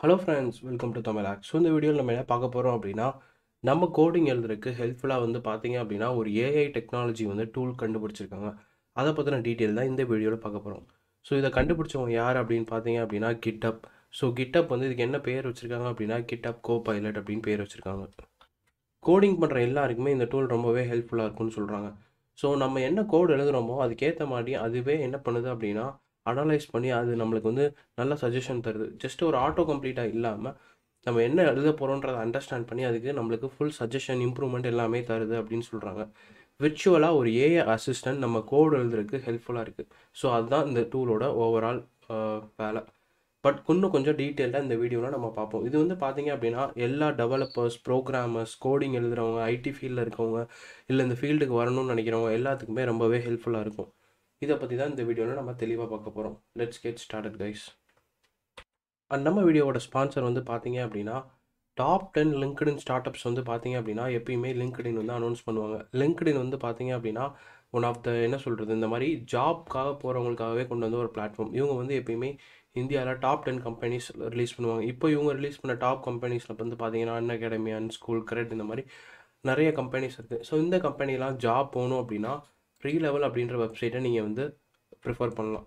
hello friends welcome to Tamil ஆக்ஸ் so இந்த வீடியோவில் நம்ம என்ன பார்க்க போகிறோம் அப்படின்னா நம்ம கோடிங் எழுதுறதுக்கு ஹெல்ப்ஃபுல்லாக வந்து பார்த்தீங்க அப்படின்னா ஒரு ஏஐ டெக்னாலஜி வந்து டூல் கண்டுபிடிச்சிருக்காங்க அதை பற்றின டீட்டெயில் தான் இந்த வீடியோவில் பார்க்க போகிறோம் ஸோ இதை கண்டுபிடிச்சவங்க யார் அப்படின்னு பார்த்தீங்க அப்படின்னா கிட்டப் ஸோ கிட்டப் வந்து இதுக்கு என்ன பேர் வச்சுருக்காங்க அப்படின்னா கிட்டப் கோ பைலட் அப்படின்னு பேர் வச்சுருக்காங்க கோடிங் பண்ணுற எல்லாருக்குமே இந்த டூல் ரொம்பவே ஹெல்ப்ஃபுல்லாக இருக்கும்னு சொல்கிறாங்க ஸோ நம்ம என்ன கோடு எழுதுகிறோமோ அதுக்கேற்ற மாதிரி அதுவே என்ன பண்ணுது அப்படின்னா அனலைஸ் பண்ணி அது நம்மளுக்கு வந்து நல்ல சஜஷன் தருது ஜஸ்ட் ஒரு ஆட்டோ கம்ப்ளீட்டாக இல்லாமல் நம்ம என்ன எழுத போகிறோன்றதை அண்டர்ஸ்டாண்ட் பண்ணி அதுக்கு நம்மளுக்கு ஃபுல் சஜஷன் இம்ப்ரூவ்மெண்ட் எல்லாமே தருது அப்படின்னு சொல்கிறாங்க விர்ச்சுவலாக ஒரு ஏஐ அசிஸ்டன்ட் நம்ம கோடு எழுதுறதுக்கு ஹெல்ப்ஃபுல்லாக இருக்குது ஸோ அதுதான் இந்த டூலோட ஓவரால் வேலை பட் இன்னும் கொஞ்சம் டீட்டெயிலாக இந்த வீடியோவில் நம்ம பார்ப்போம் இது வந்து பார்த்தீங்க அப்படின்னா எல்லா டெவலப்பர்ஸ் ப்ரோக்ராமர்ஸ் கோடிங் எழுதுகிறவங்க ஐடி ஃபீல்டில் இருக்கவங்க இல்லை இந்த ஃபீல்டுக்கு வரணும்னு நினைக்கிறவங்க எல்லாத்துக்குமே ரொம்பவே ஹெல்ப்ஃபுல்லாக இருக்கும் இதை பற்றி தான் இந்த வீடியோவில் நம்ம தெளிவாக பார்க்க போகிறோம் let's get started guys and நம்ம வீடியோவோட ஸ்பான்சர் வந்து பார்த்தீங்க அப்படின்னா top ten LinkedIn startups வந்து பார்த்தீங்க அப்படின்னா எப்பயுமே லிங்க்டின் வந்து அனௌன்ஸ் பண்ணுவாங்க லிங்க்டின் வந்து பார்த்தீங்க அப்படின்னா ஒன் ஆஃப் த என்ன சொல்கிறது இந்த மாதிரி ஜாப்காக போகிறவங்களுக்காகவே கொண்டு வந்து ஒரு பிளாட்ஃபார்ம் இவங்க வந்து எப்பயுமே இந்தியாவில் டாப் டென் கம்பெனிஸ் ரிலீஸ் பண்ணுவாங்க இப்போ இவங்க ரிலீஸ் பண்ண டாப் கம்பெனிஸில் வந்து பார்த்தீங்கன்னா Unacademy Unschool CRED இந்த மாதிரி நிறைய கம்பெனிஸ் இருக்குது ஸோ இந்த கம்பெனிலாம் ஜாப் போகணும் அப்படின்னா ஃப்ரீ லெவல் அப்படின்ற வெப்சைட்டை நீங்கள் வந்து ப்ரிஃபர் பண்ணலாம்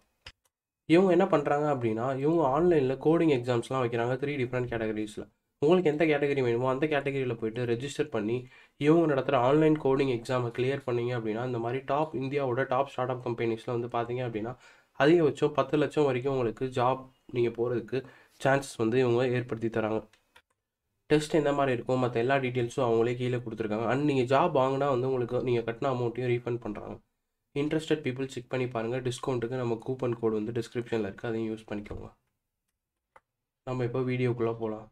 இவங்க என்ன பண்ணுறாங்க அப்படின்னா இவங்க ஆன்லைனில் கோடிங் எக்ஸாம்ஸ்லாம் வைக்கிறாங்க த்ரீ டிஃப்ரெண்ட் கேட்டகரிஸில் உங்களுக்கு எந்த கேட்டகரி வேணுமோ அந்த கேட்டகரியில் போய்ட்டு ரெஜிஸ்டர் பண்ணி இவங்க நடத்துகிற ஆன்லைன் கோடிங் எக்ஸாமை கிளியர் பண்ணிங்க அப்படின்னா இந்த மாதிரி டாப் இந்தியாவோட டாப் ஸ்டார்ட் அப் கம்பெனிஸில் வந்து பார்த்தீங்க அப்படின்னா அதிகபட்சம் பத்து லட்சம் வரைக்கும் உங்களுக்கு ஜாப் நீங்கள் போகிறதுக்கு சான்சஸ் வந்து இவங்க ஏற்படுத்தி தராங்க டெஸ்ட் எந்த மாதிரி இருக்கும் மற்ற எல்லா டீட்டெயில்ஸும் அவங்களே கீழே கொடுத்துருக்காங்க அண்ட் நீங்கள் ஜாப் வாங்கினா வந்து உங்களுக்கு நீங்கள் கட்டின அமௌண்ட்டையும் ரீஃபண்ட் பண்ணுறாங்க இன்ட்ரெஸ்டட் பீப்புள் செக் பண்ணி பாருங்கள் டிஸ்கவுண்ட்டுக்கு நம்ம கூப்பன் கோடு வந்து டிஸ்கிரிப்ஷனில் இருக்குது அதையும் யூஸ் பண்ணிக்கோங்க நம்ம இப்போ வீடியோக்குள்ளே போகலாம்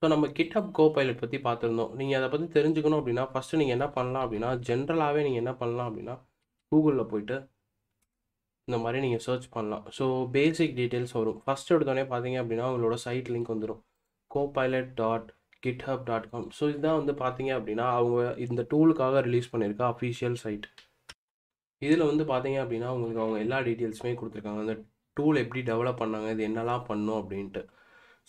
ஸோ நம்ம கிட்டப் கோ பைலட் பற்றி பார்த்துருந்தோம் நீங்கள் அதை பற்றி தெரிஞ்சுக்கணும் அப்படின்னா ஃபஸ்ட்டு நீங்கள் என்ன பண்ணலாம் அப்படின்னா ஜென்ரலாகவே நீங்கள் என்ன பண்ணலாம் அப்படின்னா கூகுளில் போயிட்டு இந்த மாதிரி நீங்கள் சர்ச் பண்ணலாம் ஸோ பேசிக் டீட்டெயில்ஸ் வரும் ஃபஸ்ட் எடுத்தோடனே பார்த்தீங்க அப்படின்னா உங்களோட சைட் லிங்க் வந்துடும் Copilot dot GitHub dot com so இதுதான் வந்து பார்த்தீங்க அப்படின்னா அவங்க இந்த டூலுக்காக ரிலீஸ் பண்ணியிருக்க அஃபிஷியல் சைட் இதில் வந்து பார்த்தீங்க அப்படின்னா உங்களுக்கு அவங்க எல்லா டீட்டெயில்ஸுமே கொடுத்துருக்காங்க அந்த டூல் எப்படி டெவலப் பண்ணாங்க இது என்னெல்லாம் பண்ணும் அப்படின்ட்டு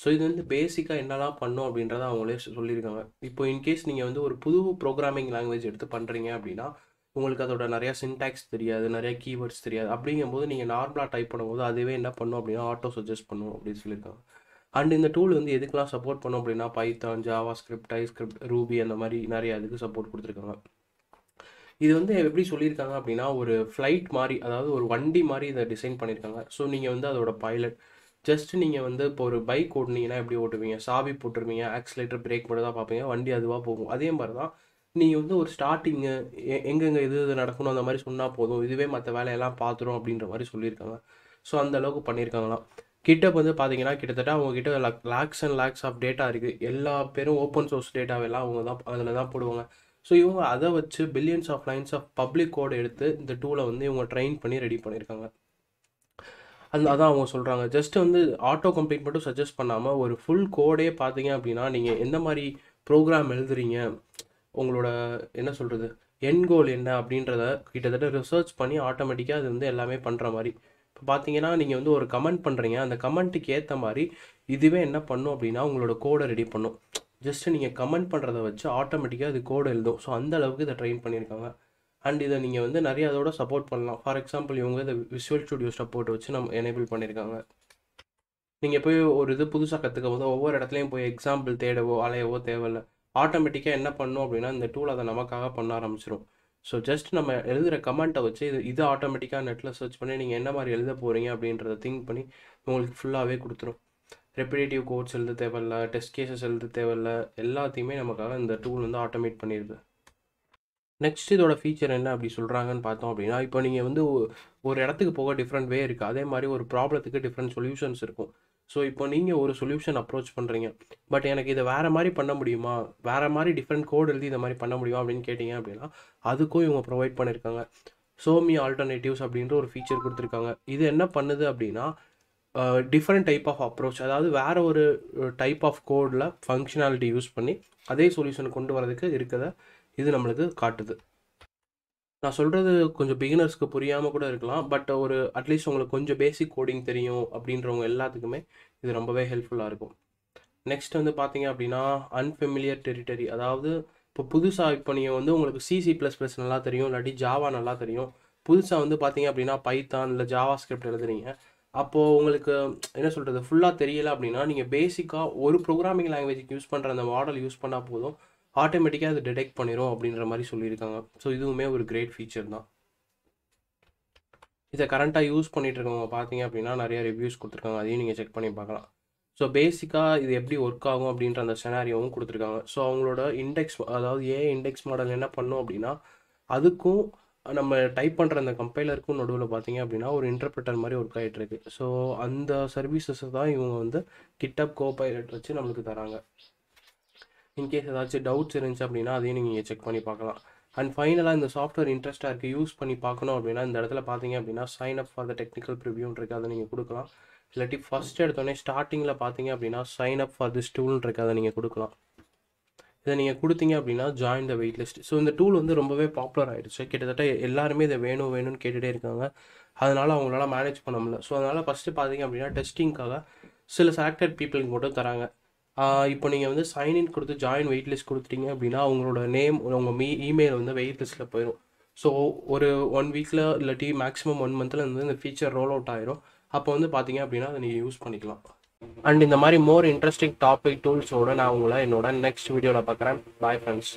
ஸோ இது வந்து பேசிக்காக என்னெல்லாம் பண்ணும் அப்படின்றத அவங்களே சொல்லியிருக்காங்க இப்போ இன்கேஸ் நீங்கள் வந்து ஒரு புது ப்ரோக்ராமிங் லாங்குவேஜ் எடுத்து பண்ணுறீங்க அப்படின்னா உங்களுக்கு அதோட நிறையா சின்டாக்ஸ் தெரியாது நிறையா கீவேர்ட்ஸ் தெரியாது அப்படிங்கும்போது நீங்கள் நார்மலாக டைப் பண்ணும்போது அதுவே என்ன பண்ணும் அப்படின்னா ஆட்டோ சஜஸ்ட் பண்ணும் அப்படின்னு சொல்லியிருக்காங்க அண்ட் இந்த டூல் வந்து எதுக்கெலாம் சப்போர்ட் பண்ணும் அப்படின்னா பைத்தான் ஜாவா ஸ்கிரிப்ட் ஐ ரூபி அந்த மாதிரி நிறையா அதுக்கு சப்போர்ட் கொடுத்துருக்காங்க இது வந்து எப்படி சொல்லியிருக்காங்க அப்படின்னா ஒரு ஃப்ளைட் மாதிரி அதாவது ஒரு வண்டி மாதிரி இதை டிசைன் பண்ணியிருக்காங்க ஸோ நீங்கள் வந்து அதோட பைலட் ஜஸ்ட் நீங்கள் வந்து இப்போ ஒரு பைக் ஓட்டுனீங்கன்னா எப்படி ஓட்டுவீங்க சாவி போட்டுருவீங்க ஆக்சிலேட்டர் பிரேக் மட்டும் தான் பார்ப்பீங்க வண்டி அதுவாக போகும் அதே மாதிரி தான் நீங்கள் வந்து ஒரு ஸ்டார்டிங்கு எங்கெங்கே இது இது நடக்கணும் அந்த மாதிரி சொன்னால் போதும் இதுவே மற்ற வேலையெல்லாம் பார்த்துரும் அப்படின்ற மாதிரி சொல்லியிருக்காங்க ஸோ அந்த அளவுக்கு பண்ணியிருக்காங்களாம் கிட்ட வந்து பார்த்தீங்கன்னா கிட்டத்தட்ட அவங்கக்கிட்ட lakhs and lakhs of data இருக்குது எல்லா பேரும் ஓப்பன் சோர்ஸ் டேட்டாவெல்லாம் அவங்க தான் அதில் தான் போடுவாங்க ஸோ இவங்க அதை வச்சு billions of lines of public code எடுத்து இந்த டூலை வந்து இவங்க ட்ரெயின் பண்ணி ரெடி பண்ணியிருக்காங்க அந்த அதான் அவங்க சொல்கிறாங்க ஜஸ்ட் வந்து ஆட்டோ கம்ப்ளீட் மட்டும் சஜஸ்ட் பண்ணாமல் ஒரு ஃபுல் கோடே பார்த்தீங்க அப்படின்னா நீங்கள் எந்த மாதிரி ப்ரோக்ராம் எழுதுறீங்க உங்களோட என்ன சொல்கிறது என் கோல் என்ன அப்படின்றத கிட்டத்தட்ட ரிசர்ச் பண்ணி ஆட்டோமேட்டிக்காக அது வந்து எல்லாமே பண்ணுற மாதிரி இப்போ பார்த்தீங்கன்னா நீங்கள் வந்து ஒரு கமெண்ட் பண்ணுறீங்க அந்த கமெண்ட்டுக்கு ஏற்ற மாதிரி இதுவே என்ன பண்ணும் அப்படின்னா உங்களோட கோடை ரெடி பண்ணும் ஜஸ்ட்டு நீங்கள் கமெண்ட் பண்ணுறத வச்சு ஆட்டோமேட்டிக்காக அது கோடு எழுதும் ஸோ அந்த அளவுக்கு இதை ட்ரெயின் பண்ணியிருக்காங்க அண்ட் இதை நீங்கள் வந்து நிறைய அதோட சப்போர்ட் பண்ணலாம் ஃபார் எக்ஸாம்பிள் இவங்க இதை விஷுவல் ஸ்டுடியோ சப்போர்ட் வச்சு நம்ம எனேபிள் பண்ணியிருக்காங்க நீங்கள் போய் ஒரு இது புதுசாக கற்றுக்க போது ஒவ்வொரு இடத்துலையும் போய் எக்ஸாம்பிள் தேடவோ அலையவோ தேவையில்லை ஆட்டோமேட்டிக்காக என்ன பண்ணும் அப்படின்னா இந்த டூல் அதை நமக்காக பண்ண ஆரம்பிச்சிடும் ஸோ ஜஸ்ட் நம்ம எழுதுகிற கமெண்ட்டை வச்சு இது இது ஆட்டோமேட்டிக்காக நெட்டில் சர்ச் பண்ணி நீங்கள் என்ன மாதிரி எழுத போகிறீங்க அப்படின்றத திங்க் பண்ணி உங்களுக்கு ஃபுல்லாகவே கொடுத்துரும் ரெப்பிடேட்டிவ் கோட்ஸ் எழுத தேவையில்ல டெஸ்ட் கேசஸ் எழுத தேவையில்ல எல்லாத்தையுமே நமக்காக இந்த டூல் வந்து ஆட்டோமேட் பண்ணிடுது நெக்ஸ்ட் இதோட ஃபீச்சர் என்ன அப்படி சொல்கிறாங்கன்னு பார்த்தோம் அப்படின்னா இப்போ நீங்கள் வந்து ஒரு இடத்துக்கு போக டிஃப்ரெண்ட் வே இருக்குது அதே மாதிரி ஒரு ப்ராப்ளத்துக்கு டிஃப்ரெண்ட் சொல்யூஷன்ஸ் இருக்கும் ஸோ இப்போ நீங்கள் ஒரு சொல்யூஷன் அப்ரோச் பண்ணுறீங்க பட் எனக்கு இதை வேறு மாதிரி பண்ண முடியுமா வேறு மாதிரி டிஃப்ரெண்ட் கோட் எழுதி இதை மாதிரி பண்ண முடியுமா அப்படின்னு கேட்டிங்க அப்படின்னா அதுக்கும் இவங்க ப்ரொவைட் பண்ணியிருக்காங்க சோமி ஆல்டர்னேட்டிவ்ஸ் அப்படின்ற ஒரு ஃபீச்சர் கொடுத்துருக்காங்க இது என்ன பண்ணுது அப்படின்னா டிஃப்ரெண்ட் டைப் ஆஃப் அப்ரோச் அதாவது வேறு ஒரு டைப் ஆஃப் கோடில் ஃபங்க்ஷனாலிட்டி யூஸ் பண்ணி அதே சொல்யூஷன் கொண்டு வரதுக்கு இருக்கிறத இது நம்மளுக்கு காட்டுது நான் சொல்கிறது கொஞ்சம் பிகினர்ஸ்க்கு புரியாமல் கூட இருக்கலாம் பட் ஒரு அட்லீஸ்ட் உங்களுக்கு கொஞ்சம் பேசிக் கோடிங் தெரியும் அப்படின்றவங்க எல்லாத்துக்குமே இது ரொம்பவே ஹெல்ப்ஃபுல்லாக இருக்கும் நெக்ஸ்ட் வந்து பார்த்தீங்க அப்படின்னா அன்ஃபெமிலியர் டெரிட்டரி அதாவது இப்போ புதுசாக இப்போ நீங்கள் வந்து உங்களுக்கு சிசி ப்ளஸ் ப்ளஸ் நல்லா தெரியும் இல்லாட்டி ஜாவா நல்லா தெரியும் புதுசாக வந்து பார்த்தீங்க அப்படின்னா பைத்தான் இல்லை ஜாவா ஸ்கிரிப்ட் எழுதுறீங்க அப்போது உங்களுக்கு என்ன சொல்கிறது ஃபுல்லாக தெரியலை அப்படின்னா நீங்கள் பேசிக்காக ஒரு ப்ரோக்ராமிங் லாங்குவேஜுக்கு யூஸ் பண்ணுற அந்த மாடல் யூஸ் பண்ணால் போதும் ஆட்டோமேட்டிக்காக அது டிடெக்ட் பண்ணிடும் அப்படின்ற மாதிரி சொல்லியிருக்காங்க ஸோ இதுவுமே ஒரு கிரேட் ஃபீச்சர் தான் இதை கரண்ட்டாக யூஸ் பண்ணிகிட்டு இருக்கவங்க பார்த்தீங்க அப்படின்னா நிறைய ரிவ்யூஸ் கொடுத்துருக்காங்க அதையும் நீங்கள் செக் பண்ணி பார்க்கலாம் ஸோ பேசிக்காக இது எப்படி ஒர்க் ஆகும் அப்படின்ற அந்த செனாரியோவும் கொடுத்துருக்காங்க ஸோ அவங்களோட இண்டெக்ஸ் அதாவது ஏ இண்டெக்ஸ் மாடல் என்ன பண்ணும் அப்படின்னா அதுக்கும் நம்ம டைப் பண்ணுற அந்த கம்பைலருக்கும் நடுவில் பார்த்தீங்க அப்படின்னா ஒரு இன்டர்பிரட்டர் மாதிரி ஒர்க் ஆகிட்டு இருக்கு ஸோ அந்த சர்வீசஸ் தான் இவங்க வந்து கிட்டப் கோ பைலட் வச்சு நம்மளுக்கு தராங்க இன்கேஸ் ஏதாச்சும் டவுட்ஸ் இருந்துச்சு அப்படின்னா அதையும் நீங்கள் செக் பண்ணி பார்க்கலாம் அண்ட் ஃபைனலாக இந்த சாஃப்ட்வேர் இன்ட்ரெஸ்ட்டாக இருக்குது யூஸ் பண்ணி பார்க்கணும் அப்படின்னா இந்த இடத்துல பார்த்தீங்க அப்படின்னா sign up for the technical ரிவ்யூன்னு இருக்குது அதை நீங்கள் கொடுக்கலாம் இல்லாட்டி ஃபஸ்ட் எடுத்தோடனே ஸ்டார்டிங்கில் பார்த்தீங்க அப்படின்னா சைன் அப் ஃபார் திஸ் டூல்னு இருக்குது அதை நீங்கள் கொடுக்கலாம் இதை நீங்கள் கொடுத்தீங்க அப்படின்னா join the waitlist so இந்த டூல் வந்து ரொம்பவே பாப்புலர் ஆகிடுச்சு கிட்டத்தட்ட எல்லாருமே இதை வேணும் வேணும்னு கேட்டுகிட்டே இருக்காங்க அதனால் அவங்களால மேனேஜ் பண்ண முடியல ஸோ அதனால் ஃபஸ்ட்டு பார்த்தீங்க அப்படின்னா டெஸ்டிங்காக சில செலக்டட் பீப்புளுக்கு மட்டும் தராங்க இப்போ நீங்கள் வந்து சைன்இன் கொடுத்து ஜாயின் வெயிட் லிஸ்ட் கொடுத்துட்டீங்க அப்படின்னா அவங்களோட நேம் உங்கள் மீ இமெயில் வந்து வெயிட் லிஸ்ட்டில் போயிடும் ஸோ ஒரு ஒன் வீக்கில் இல்லாட்டி மேக்ஸிமம் ஒன் மந்தில் வந்து இந்த ஃபீச்சர் ரோல் அவுட் ஆயிரும் அப்போ வந்து பார்த்தீங்க அப்படின்னா அதை நீங்கள் யூஸ் பண்ணிக்கலாம் அண்ட் இந்த மாதிரி மோர் இன்ட்ரெஸ்டிங் டாபிக் டூல்ஸோடு நான் உங்களை என்னோட நெக்ஸ்ட் வீடியோவில் பார்க்குறேன் பாய் ஃப்ரெண்ட்ஸ்